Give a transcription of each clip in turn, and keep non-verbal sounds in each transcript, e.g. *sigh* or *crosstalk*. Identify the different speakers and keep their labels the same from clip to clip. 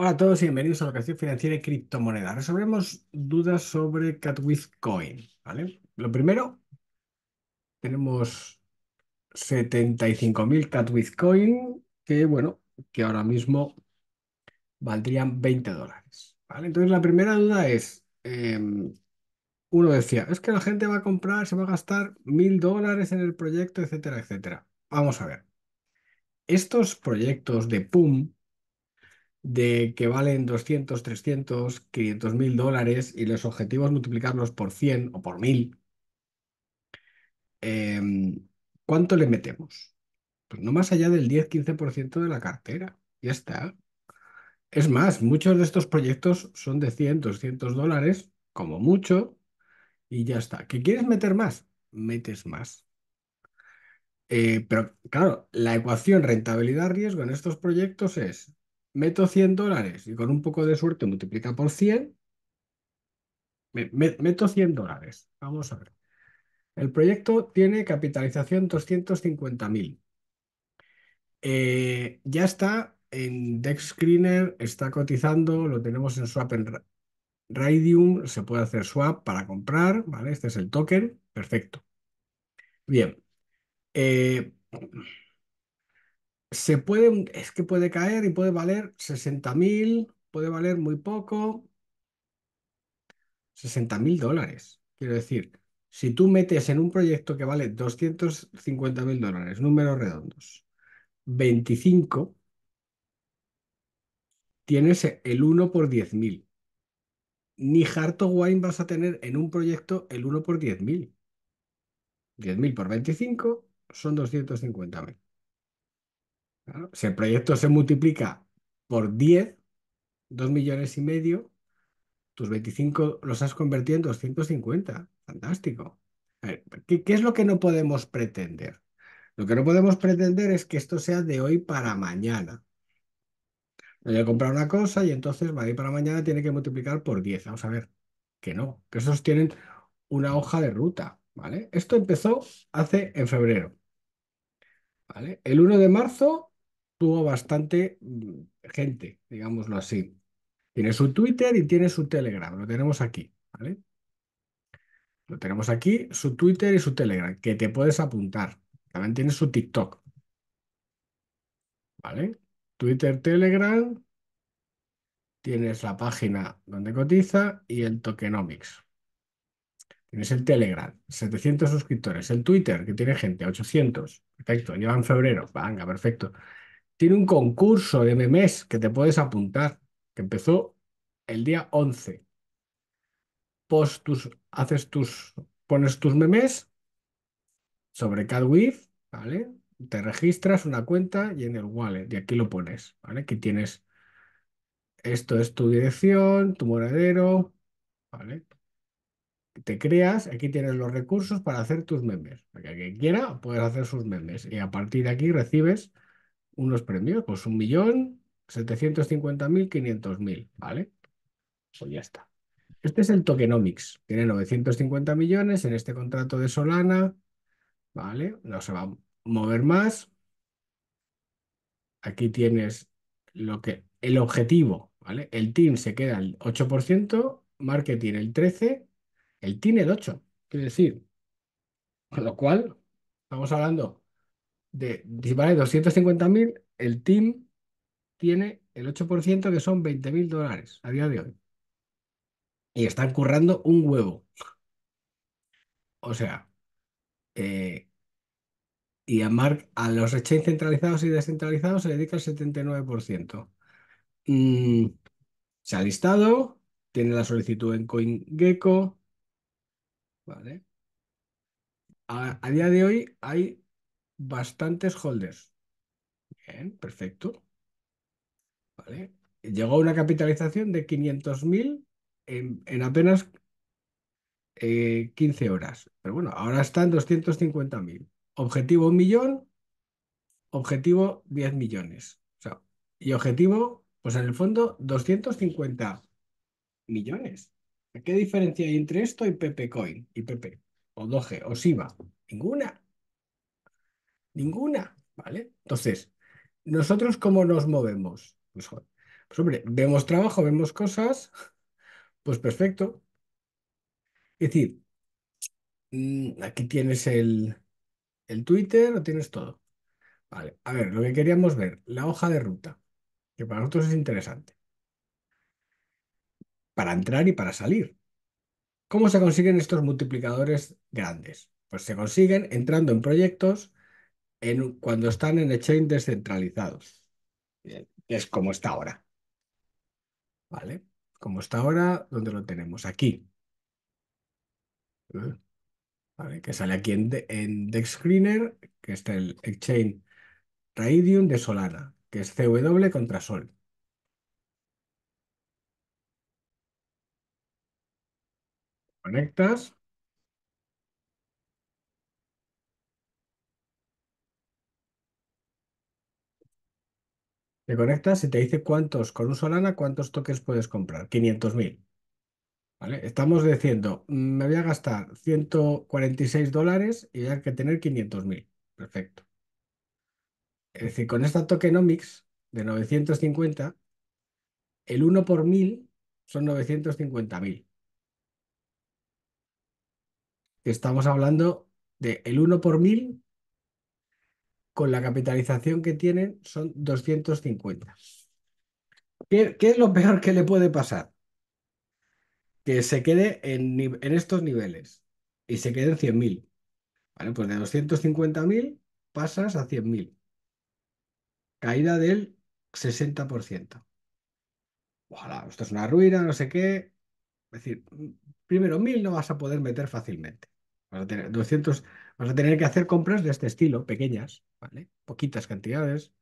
Speaker 1: Hola a todos y bienvenidos a la ocasión Financiera y Criptomonedas. Resolvemos dudas sobre Catwith Coin. ¿vale? Lo primero, tenemos 75.000 Catwith Coin que, bueno, que ahora mismo valdrían 20 dólares. ¿vale? Entonces, la primera duda es: em, uno decía, es que la gente va a comprar, se va a gastar 1.000 dólares en el proyecto, etcétera, etcétera. Vamos a ver. Estos proyectos de PUM, de que valen 200, 300, 500 mil dólares y los objetivos multiplicarlos por 100 o por 1000, em, ¿cuánto le metemos? Pues no más allá del 10-15% de la cartera. Ya está. Es más, muchos de estos proyectos son de 100, 200 dólares, como mucho, y ya está. ¿Qué quieres meter más? Metes más. Eh, pero claro, la ecuación rentabilidad-riesgo en estos proyectos es meto 100 dólares y con un poco de suerte multiplica por 100, meto 100 dólares. Vamos a ver. El proyecto tiene capitalización 250.000. Eh, ya está en Screener está cotizando, lo tenemos en Swap en Radium, se puede hacer swap para comprar, ¿vale? Este es el token, perfecto. Bien. Eh, puede, es que puede caer y puede valer 60.000, puede valer muy poco. 60.000 dólares. Quiero decir, si tú metes en un proyecto que vale 250.000 dólares, números redondos, 25, tienes el 1 por 10.000. Ni Harto Wine vas a tener en un proyecto el 1 por 10.000. 10.000 por 25 son 250.000. Si el proyecto se multiplica por 10, 2 millones y medio, tus 25 los has convertido en 250. Fantástico. ¿qué, es lo que no podemos pretender? Lo que no podemos pretender es que esto sea de hoy para mañana. Voy a comprar una cosa y entonces va de hoy para mañana tiene que multiplicar por 10. Vamos a ver, que no, que esos tienen una hoja de ruta, ¿vale? Esto empezó hace en febrero. ¿Vale? El 1 de marzo tuvo bastante mm, gente, digámoslo así. Tiene su Twitter y tiene su Telegram, lo tenemos aquí, ¿vale? Lo tenemos aquí, su Twitter y su Telegram, que te puedes apuntar. También tiene su TikTok. ¿Vale? Twitter, Telegram, tienes la página donde cotiza y el tokenomics. Tienes el Telegram, 700 suscriptores. El Twitter, que tiene gente, 800. Perfecto, lleva en febrero. Venga, perfecto tiene un concurso de memes que te puedes apuntar, que empezó el día 11. haces tus, pones tus memes sobre Cadwif, ¿vale? Te registras una cuenta y en el wallet, y aquí lo pones, Aquí tienes, esto es tu dirección, tu moradero, ¿vale? Te creas, aquí tienes los recursos para hacer tus memes. Para que quiera, puedes hacer sus memes. Y a partir de aquí recibes unos premios, pues un millón, 750.000, 500.000, ¿vale? Pues ya está. Este es el tokenomics, tiene 950 millones en este contrato de Solana, ¿vale? No se va a mover más. Aquí tienes lo que, el objetivo, ¿vale? El team se queda el 8%, marketing el 13%, el team el 8%, quiere decir. Con lo cual, estamos hablando de, 250.000, el team tiene el 8% que son 20.000 dólares a día de hoy. Y están currando un huevo. O sea, eh, y a, a los exchanges centralizados y descentralizados se dedica el 79%. Mm, se ha listado, tiene la solicitud en CoinGecko. Vale. A, a día de hoy hay bastantes holders. Bien, perfecto. Vale. Llegó a una capitalización de 500.000 en, apenas 15 eh, horas. Pero bueno, ahora están 250.000. Objetivo 1 millón, objetivo 10 millones. y objetivo, pues en el fondo, 250 millones. ¿Qué diferencia hay entre esto y Pepecoin y Pepe? O Doge o Siba? Ninguna. Ninguna, ¿vale? Entonces, ¿nosotros cómo nos movemos? Pues, pues, hombre, vemos trabajo, vemos cosas, pues perfecto. Es decir, mm, aquí tienes el, el Twitter, lo tienes todo. Vale, a ver, lo que queríamos ver, la hoja de ruta, que para nosotros es interesante. Para entrar y para salir. ¿Cómo se consiguen estos multiplicadores grandes? Pues se consiguen entrando en proyectos cuando están en exchange descentralizados, es como está ahora. ¿Vale? Como está ahora, donde lo tenemos? Aquí. ¿Eh? ¿Vale? Que sale aquí en, en DexScreener, que está el exchange Raidium de Solana, que es CW contra Sol. Conectas Te conectas y te dice cuántos, con un Solana, cuántos tokens puedes comprar. 500.000. ¿Vale? Estamos diciendo, mm, me voy a gastar 146 dólares y voy a tener 500.000. Perfecto. Es decir, con esta tokenomics de 950, el 1 por 1000 son 950.000. Estamos hablando de el 1 por 1000 con la capitalización que tienen son 250. ¿Qué, es lo peor que le puede pasar? Que se quede en, en estos niveles y se quede en 100.000. ¿Vale? Pues de 250.000 pasas a 100.000. Caída del 60%. Ojalá, esto es una ruina, no sé qué. Es decir, primero, 1.000 no vas a poder meter fácilmente. Vas a tener 200, Vas a tener que hacer compras de este estilo, pequeñas, ¿vale? Poquitas cantidades,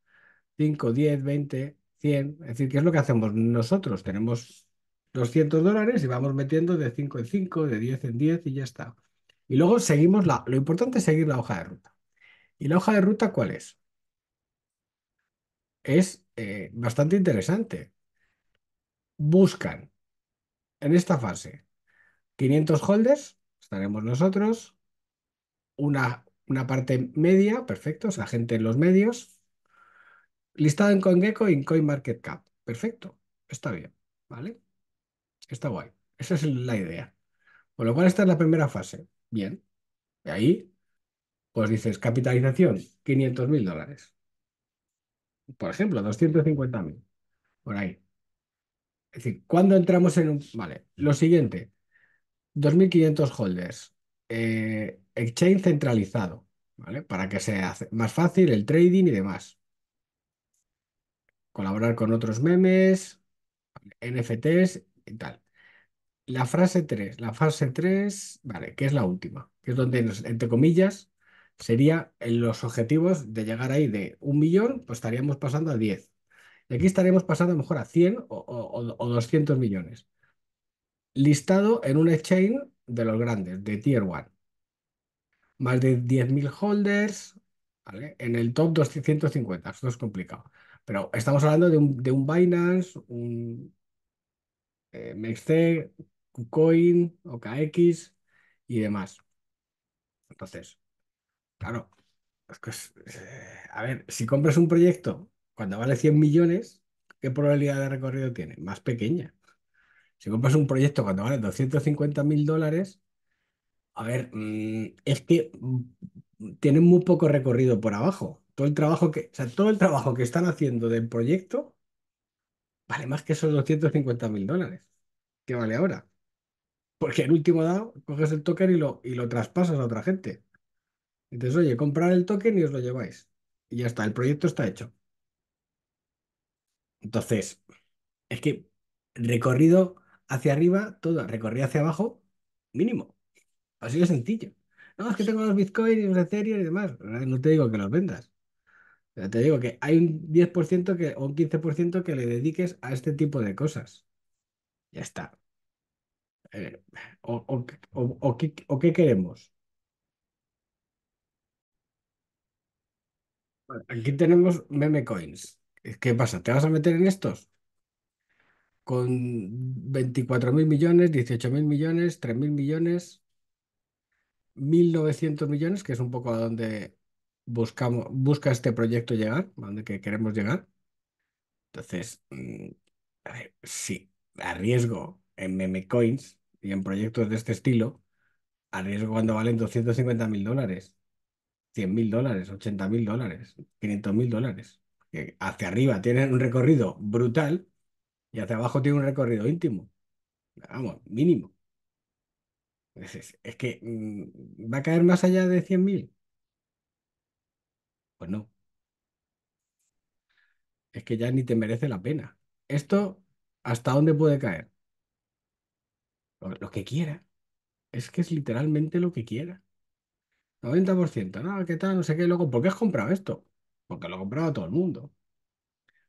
Speaker 1: 5, 10, 20, 100. Es decir, ¿qué es lo que hacemos nosotros? Tenemos 200 dólares y vamos metiendo de 5 en 5, de 10 en 10 y ya está. Y luego seguimos la... Lo importante es seguir la hoja de ruta. ¿Y la hoja de ruta cuál es? Es eh, bastante interesante. Buscan en esta fase 500 holders, estaremos nosotros, una, parte media, perfecto, o sea, gente en los medios, listado en CoinGecko y en CoinMarketCap, perfecto, está bien, ¿vale? Está guay, esa es la idea. Con lo cual, esta es la primera fase, bien. Y ahí, pues dices, capitalización, 500 mil dólares. Por ejemplo, 250 mil, por ahí. Es decir, cuando entramos en un...? Vale, lo siguiente, 2.500 holders. Eh, exchange centralizado, ¿vale? Para que sea más fácil el trading y demás. Colaborar con otros memes, NFTs y tal. La frase 3, la fase 3, vale, que es la última, que es donde, entre comillas, sería los objetivos de llegar ahí de un millón, pues estaríamos pasando a 10. Y aquí estaremos pasando mejor a 100 o, o 200 millones. Listado en un exchange de los grandes, de Tier 1 más de 10.000 holders, ¿vale? En el top 250, esto es complicado. Pero estamos hablando de un, de un Binance, un eh, KuCoin KuCoin, OKX y demás. Entonces, claro, eh, a ver, si compras un proyecto cuando vale 100 millones, ¿qué probabilidad de recorrido tiene? Más pequeña. Si compras un proyecto cuando vale 250.000 dólares, a ver, mm, es que mm, tienen muy poco recorrido por abajo. Todo el trabajo que, sea, todo el trabajo que están haciendo del proyecto vale más que esos 250 mil dólares que vale ahora. Porque en último dado coges el token y lo, y lo traspasas a otra gente. Entonces, oye, comprar el token y os lo lleváis. Y ya está, el proyecto está hecho. Entonces, es que recorrido hacia arriba, todo, recorrido hacia abajo, mínimo. Así de sencillo. No, es que tengo los bitcoins y los ethereum y demás. No te digo que los vendas. te digo que hay un 10% que, o un 15% que le dediques a este tipo de cosas. Ya está. Eh, o, qué, queremos? Aquí tenemos meme coins. ¿Qué pasa? ¿Te vas a meter en estos? Con 24 mil millones, 18 mil millones, 3.000 mil millones. 1.900 millones, que es un poco a donde buscamos, busca este proyecto llegar, a donde que queremos llegar. Entonces, mm, a ver, sí, arriesgo en meme coins y en proyectos de este estilo, arriesgo cuando valen 250 mil dólares, 100 mil dólares, 80 mil dólares, 500 mil dólares. Que hacia arriba tienen un recorrido brutal y hacia abajo tiene un recorrido íntimo. Vamos, mínimo. Es, que mm, va a caer más allá de 100.000. Pues no. Es que ya ni te merece la pena. Esto, ¿hasta dónde puede caer? Lo, que quiera. Es que es literalmente lo que quiera. 90%, no, ¿qué tal? No sé qué, loco. ¿Por qué has comprado esto? Porque lo ha comprado todo el mundo.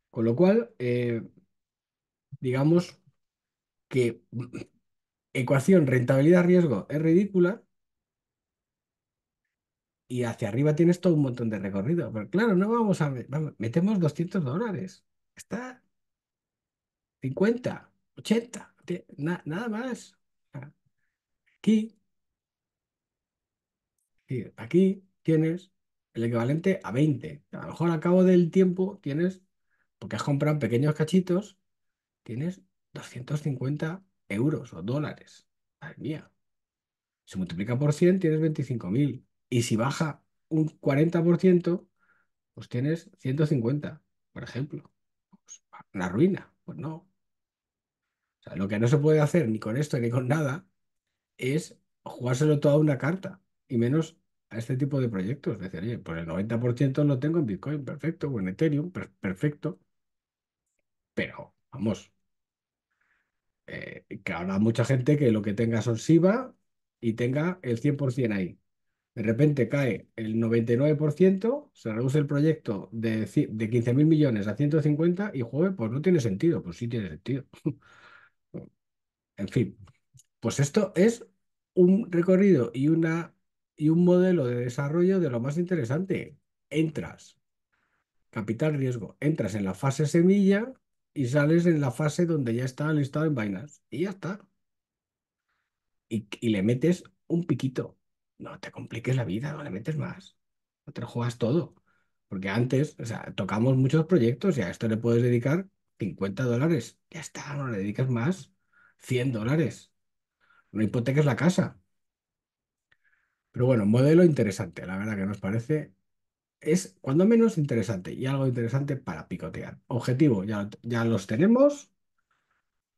Speaker 1: Con lo cual, eh, digamos que ecuación rentabilidad-riesgo es ridícula y hacia arriba tienes todo un montón de recorrido. Pero claro, no vamos a... metemos 200 dólares. Está 50, 80, nada más. Aquí, aquí tienes el equivalente a 20. A lo mejor al cabo del tiempo tienes, porque has comprado pequeños cachitos, tienes 250 euros o dólares. ay mía. si multiplica por 100, tienes 25.000. Y si baja un 40%, pues tienes 150, por ejemplo. Pues, una ruina. Pues no. O sea, lo que no se puede hacer ni con esto ni con nada es jugárselo toda una carta. Y menos a este tipo de proyectos. Es decir, oye, pues el 90% lo tengo en Bitcoin, perfecto, o en Ethereum, perfecto. Pero, vamos, eh, que habrá mucha gente que lo que tenga son SIVA y tenga el 100% ahí. De repente cae el 99%, se reduce el proyecto de, de 15.000 millones a 150 y juegue, pues no tiene sentido, pues sí tiene sentido. *laughs* en fin, pues esto es un recorrido y, una, y un modelo de desarrollo de lo más interesante. Entras, capital riesgo, entras en la fase semilla, y sales en la fase donde ya está listado en vainas Y ya está. Y, y le metes un piquito. No te compliques la vida, no le metes más. No te lo juegas todo. Porque antes, o sea, tocamos muchos proyectos y a esto le puedes dedicar 50 dólares. Ya está, no le dedicas más. 100 dólares. No hipoteques la casa. Pero bueno, modelo interesante, la verdad que nos parece es cuando menos interesante y algo interesante para picotear. Objetivo, ya, ya los tenemos,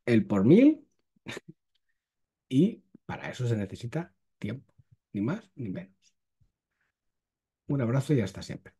Speaker 1: el por mil, *laughs* y para eso se necesita tiempo, ni más ni menos. Un abrazo y hasta siempre.